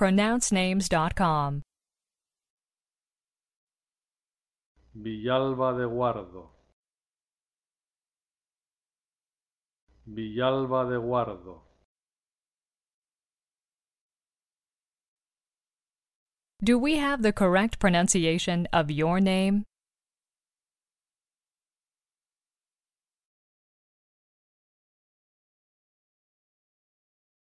pronouncenames.com. Villalba de Guardo. Villalba de Guardo. Do we have the correct pronunciation of your name?